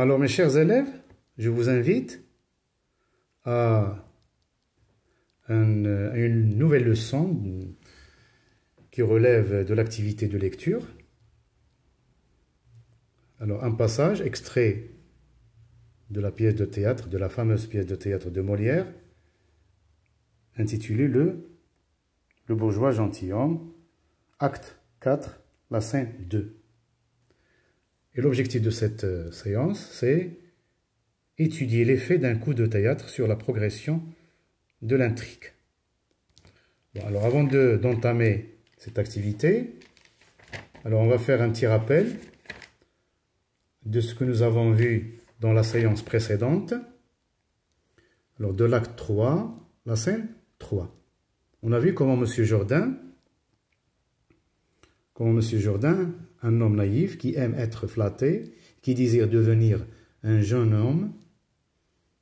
Alors mes chers élèves, je vous invite à euh, une, nouvelle leçon qui relève de l'activité de lecture. Alors un passage extrait de la pièce de théâtre, de la fameuse pièce de théâtre de Molière, intitulée Le, le bourgeois gentilhomme, acte 4, la scène 2. Et l'objectif de cette euh, séance, c'est étudier l'effet d'un coup de théâtre sur la progression de l'intrigue. alors avant d'entamer cette activité, alors on va faire un petit rappel de ce que nous avons vu dans la séance précédente. Alors de l'acte 3, la scène 3. On a vu comment M. Jourdain, comment M. Jourdain un homme naïf qui aime être flatté, qui désire devenir un jeune homme,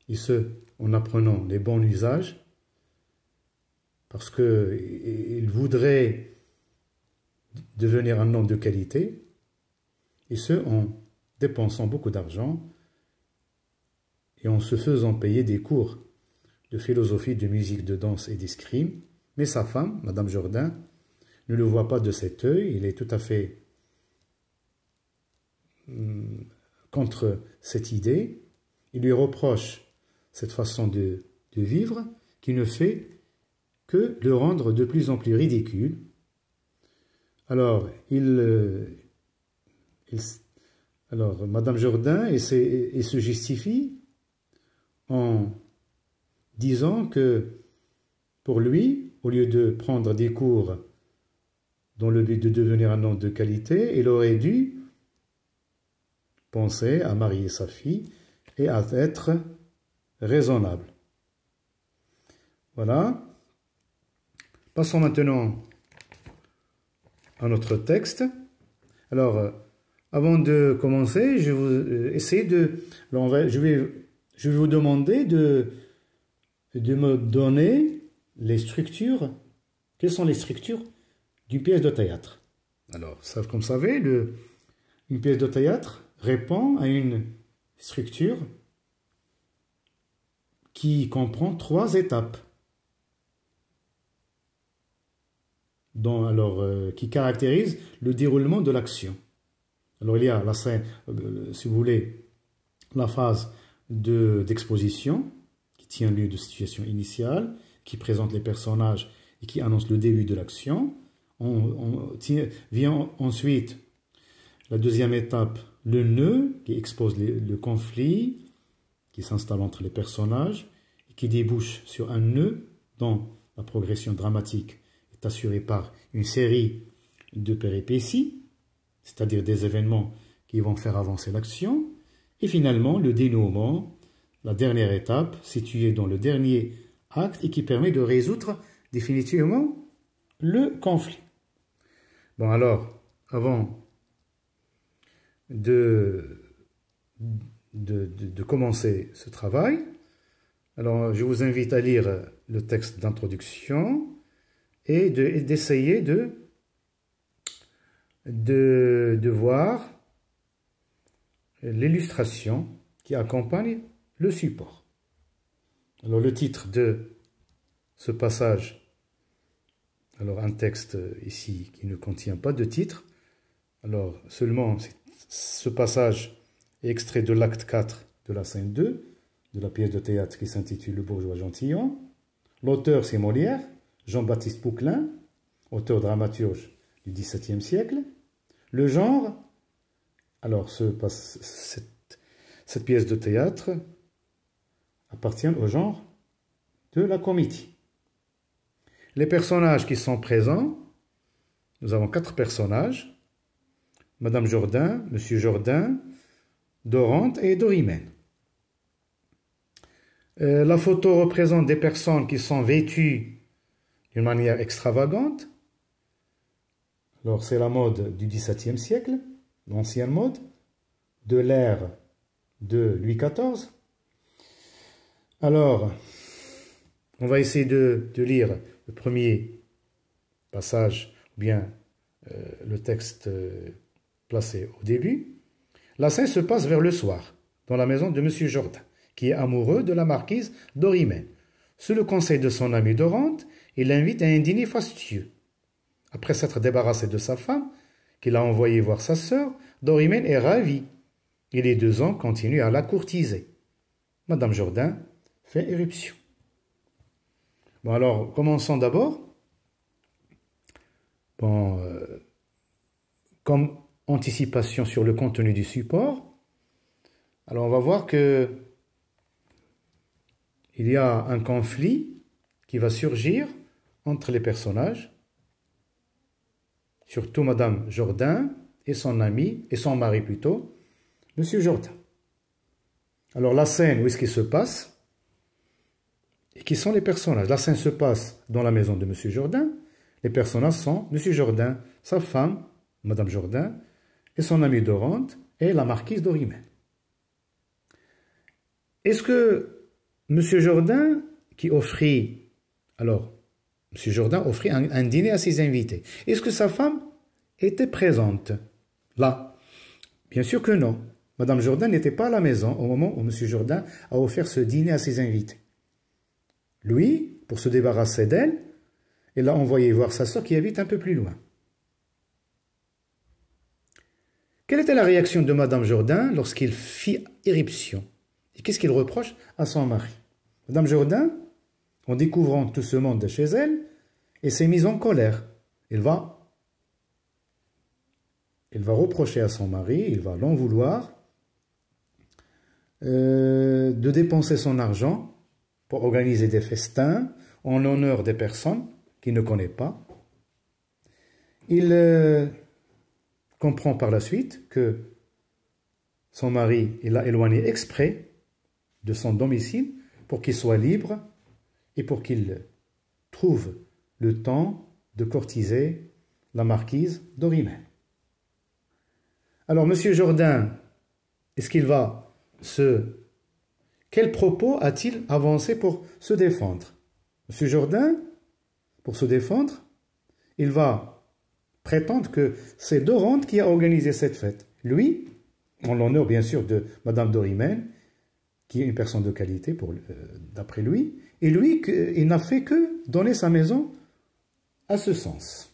et ce, en apprenant les bons usages, parce qu'il voudrait devenir un homme de qualité, et ce, en dépensant beaucoup d'argent et en se faisant payer des cours de philosophie, de musique, de danse et d'escrime. Mais sa femme, Madame Jourdain, ne le voit pas de cet œil, il est tout à fait euh, contre cette idée, il lui reproche cette façon de, vivre qui ne fait que le rendre de plus en plus ridicule. Alors, il, euh, alors Madame Jourdain et, se justifie en disant que pour lui, au lieu de prendre des cours dans le but de devenir un homme de qualité, il aurait dû penser à marier sa fille et à être raisonnable. Voilà. Passons maintenant à notre texte. Alors, euh, avant de commencer, je vais euh, essayer de... je, vais, je vais vous demander de, de me donner les structures. Quelles sont les structures d'une pièce de théâtre Alors, comme vous savez, une pièce de théâtre, répond à une structure qui comprend trois étapes. Dont, alors, euh, qui caractérise le déroulement de l'action. Alors il y a la scène, euh, si vous voulez, la phase d'exposition qui tient lieu de situation initiale, qui présente les personnages et qui annonce le début de l'action. On, vient ensuite la deuxième étape le nœud qui expose le, conflit qui s'installe entre les personnages et qui débouche sur un nœud dont la progression dramatique est assurée par une série de péripéties, c'est-à-dire des événements qui vont faire avancer l'action, et finalement le dénouement, la dernière étape située dans le dernier acte et qui permet de résoudre définitivement le conflit. Bon alors, avant de, de, commencer ce travail. Alors, je vous invite à lire le texte d'introduction et d'essayer de, de, de, voir l'illustration qui accompagne le support. Alors, le titre de ce passage, alors un texte ici qui ne contient pas de titre, alors seulement c'est ce passage est extrait de l'acte 4 de la scène 2, de la pièce de théâtre qui s'intitule Le bourgeois gentillon. L'auteur, c'est Molière, Jean-Baptiste Pouquelin, auteur dramaturge du XVIIe siècle. Le genre, alors cette, cette pièce de théâtre appartient au genre de la comédie. Les personnages qui sont présents, nous avons quatre personnages. Madame Jourdain, Monsieur Jourdain, Dorante et Dorimène. Euh, la photo représente des personnes qui sont vêtues d'une manière extravagante. Alors c'est la mode du XVIIe siècle, l'ancienne mode, de l'ère de Louis XIV. Alors, on va essayer de, lire le premier passage, ou bien euh, le texte. Euh, placé au début, la scène se passe vers le soir, dans la maison de M. Jordan, qui est amoureux de la marquise Dorimène. Sous le conseil de son ami Dorante, il l'invite à un dîner fastueux. Après s'être débarrassé de sa femme, qu'il a envoyé voir sa sœur, Dorimène est ravi Et les deux hommes continuent à la courtiser. Madame Jourdain fait éruption. Bon alors, commençons d'abord. Bon, euh, comme anticipation sur le contenu du support. Alors on va voir que il y a un conflit qui va surgir entre les personnages, surtout Madame Jourdain et son ami, et son mari plutôt, Monsieur Jourdain. Alors la scène, où est-ce qu'il se passe Et qui sont les personnages La scène se passe dans la maison de Monsieur Jourdain. Les personnages sont Monsieur Jourdain, sa femme, Madame Jourdain, et son amie Dorante est la marquise d'Orimel. Est-ce que M. Jourdain, qui offrit, alors, M. Jourdain offrit un, dîner à ses invités, est-ce que sa femme était présente là Bien sûr que non. Madame Jourdain n'était pas à la maison au moment où M. Jourdain a offert ce dîner à ses invités. Lui, pour se débarrasser d'elle, elle l'a envoyé voir sa soeur qui habite un peu plus loin. Quelle était la réaction de Madame Jourdain lorsqu'il fit éruption Et qu'est-ce qu'il reproche à son mari Madame Jourdain, en découvrant tout ce monde de chez elle, et s'est mise en colère. Elle va, va reprocher à son mari, il va l'en vouloir euh, de dépenser son argent pour organiser des festins en l'honneur des personnes qu'il ne connaît pas. Il euh, comprend par la suite que son mari l'a éloigné exprès de son domicile pour qu'il soit libre et pour qu'il trouve le temps de courtiser la marquise d'Orimel. Alors, Monsieur Jourdain, est-ce qu'il va se... Quel propos a-t-il avancé pour se défendre Monsieur Jourdain, pour se défendre, il va prétendent que c'est Dorante qui a organisé cette fête. Lui, en l'honneur bien sûr de Madame Dorimène, qui est une personne de qualité euh, d'après lui, et lui, il n'a fait que donner sa maison à ce sens.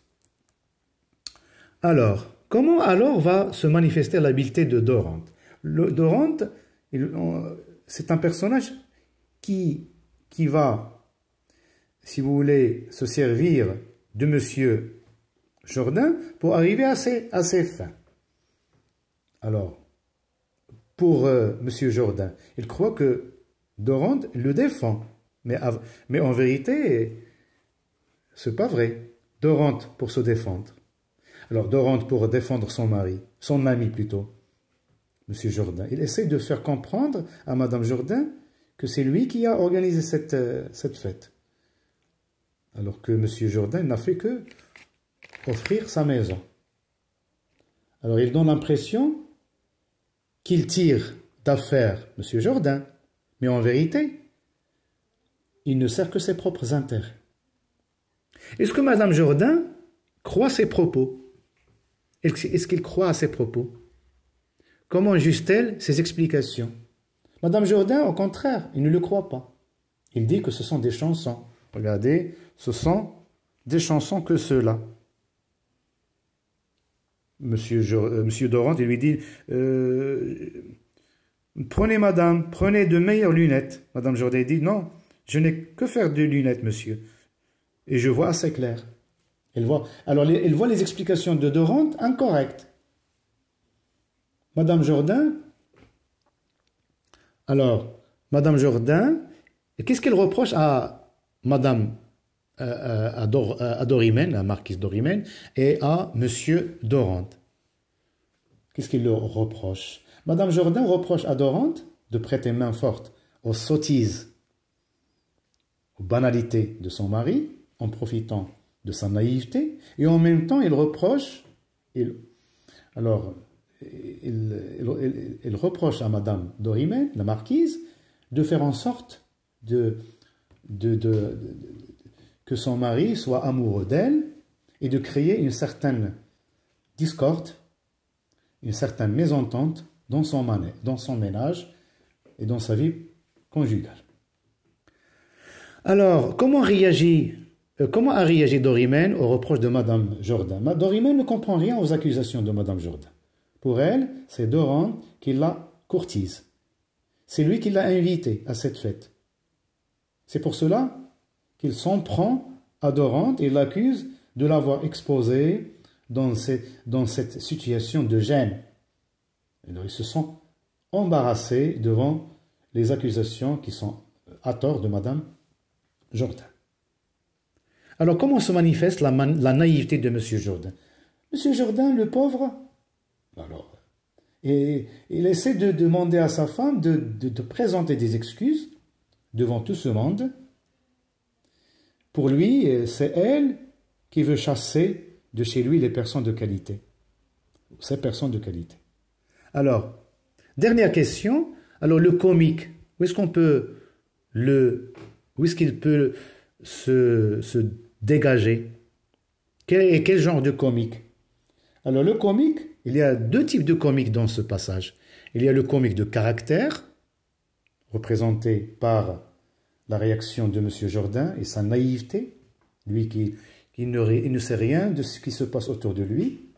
Alors, comment alors va se manifester l'habileté de Dorante Dorante, c'est un personnage qui, qui va, si vous voulez, se servir de monsieur Jourdain pour arriver à ses, fins. Alors, pour M. Euh, Monsieur Jourdain, il croit que Dorante le défend. Mais, mais en vérité, c'est pas vrai. Dorante pour se défendre. Alors Dorante pour défendre son mari, son ami plutôt, Monsieur Jourdain. Il essaie de faire comprendre à Mme Jourdain que c'est lui qui a organisé cette, euh, cette fête. Alors que M. Jourdain n'a fait que offrir sa maison. Alors il donne l'impression qu'il tire d'affaires M. Jourdain, mais en vérité, il ne sert que ses propres intérêts. Est-ce que Mme Jourdain croit ses propos Est-ce qu'il croit à ses propos Comment juge-t-elle ses explications Madame Jourdain, au contraire, il ne le croit pas. Il dit que ce sont des chansons. Regardez, ce sont des chansons que ceux-là monsieur, euh, monsieur Dorante lui dit euh, Prenez, madame, prenez de meilleures lunettes. Madame Jourdain dit Non, je n'ai que faire de lunettes, monsieur. Et je vois assez clair. Elle voit, alors, elle voit les explications de Dorante incorrectes. Madame Jourdain, alors, Madame Jourdain, qu'est-ce qu'elle reproche à Madame euh, euh, à, Dorimène, la marquise Dorimène, et à Monsieur Dorante. Qu'est-ce qu'il leur reproche Madame Jordan reproche à Dorante de prêter main forte aux sottises, aux banalités de son mari, en profitant de sa naïveté, et en même temps, il reproche, alors, il, reproche à Madame Dorimène, la marquise, de faire en sorte de, de, son mari soit amoureux d'elle et de créer une certaine discorde, une certaine mésentente dans son, dans son ménage et dans sa vie conjugale. Alors, comment euh, comment a réagi Dorimène aux reproches de Madame Jordan Dorimène ne comprend rien aux accusations de Madame Jordan. Pour elle, c'est Doran qui la courtise. C'est lui qui l'a invitée à cette fête. C'est pour cela qu'il s'en prend adorante et l'accuse de l'avoir exposé dans, cette situation de gêne. Et donc, ils se sont embarrassés devant les accusations qui sont euh, à tort de Madame Jordan. Alors, comment se manifeste la, naïveté de Monsieur Jourdain Monsieur Jourdain, le pauvre, alors, et, il essaie de demander à sa femme de présenter des excuses devant tout ce monde. Pour lui, c'est elle qui veut chasser de chez lui les personnes de qualité. Ces personnes de qualité. Alors, dernière question. Alors, le comique, où est-ce qu'on peut le. Où est-ce qu'il peut se, dégager Et quel genre de comique Alors, le comique, il y a deux types de comiques dans ce passage. Il y a le comique de caractère, représenté par la réaction de M. Jourdain et sa naïveté, lui qui, qui ne, sait rien de ce qui se passe autour de lui.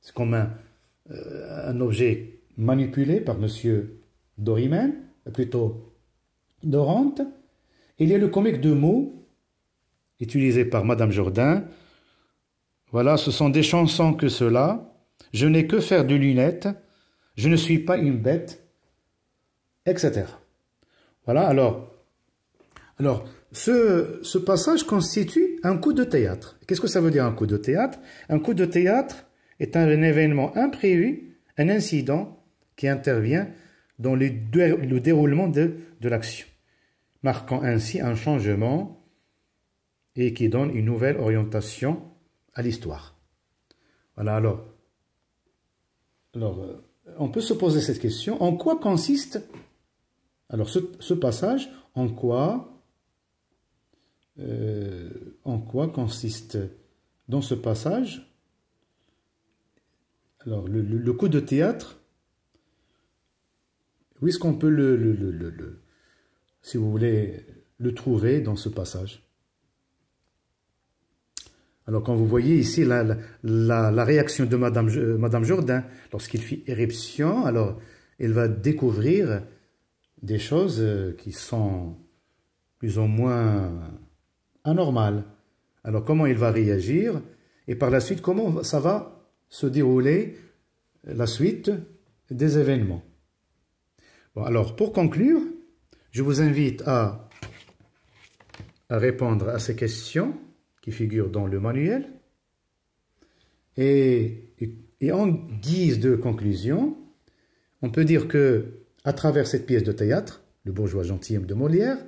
C'est comme un, euh, objet manipulé par M. Doriman, plutôt Dorante. Il y a le comique de mots utilisé par Mme Jordan. Voilà, ce sont des chansons que cela. Je n'ai que faire de lunettes. Je ne suis pas une bête, etc. Voilà, alors, alors, ce, passage constitue un coup de théâtre. Qu'est-ce que ça veut dire un coup de théâtre Un coup de théâtre est un, événement imprévu, un incident qui intervient dans le, déroulement de, l'action, marquant ainsi un changement et qui donne une nouvelle orientation à l'histoire. Voilà, alors, alors, euh, on peut se poser cette question, en quoi consiste alors ce, ce passage, en quoi euh, en quoi consiste dans ce passage alors le, coup de théâtre où est-ce qu'on peut le, si vous voulez le trouver dans ce passage alors quand vous voyez ici la, réaction de Madame, euh, Madame Jourdain lorsqu'il fit éruption, alors elle va découvrir des choses euh, qui sont plus ou moins anormal. Alors comment il va réagir et par la suite comment ça va se dérouler la suite des événements. alors pour conclure, je vous invite à, répondre à ces questions qui figurent dans le manuel. Et, et, en guise de conclusion, on peut dire que, à travers cette pièce de théâtre, Le bourgeois gentilhomme de Molière,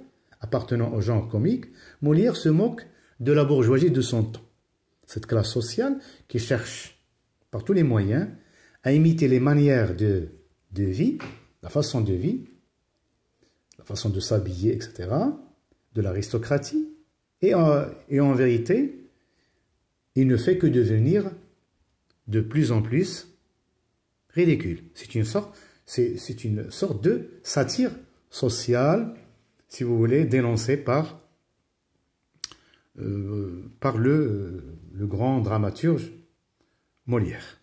appartenant au genre comique, Molière se moque de la bourgeoisie de son temps, cette classe sociale qui cherche par tous les moyens à imiter les manières de, de vie, la façon de vie, la façon de s'habiller, etc., de l'aristocratie, et en, vérité, il ne fait que devenir de plus en plus ridicule. C'est une c'est une sorte de satire sociale si vous voulez, dénoncé par, euh, par euh, le grand dramaturge Molière.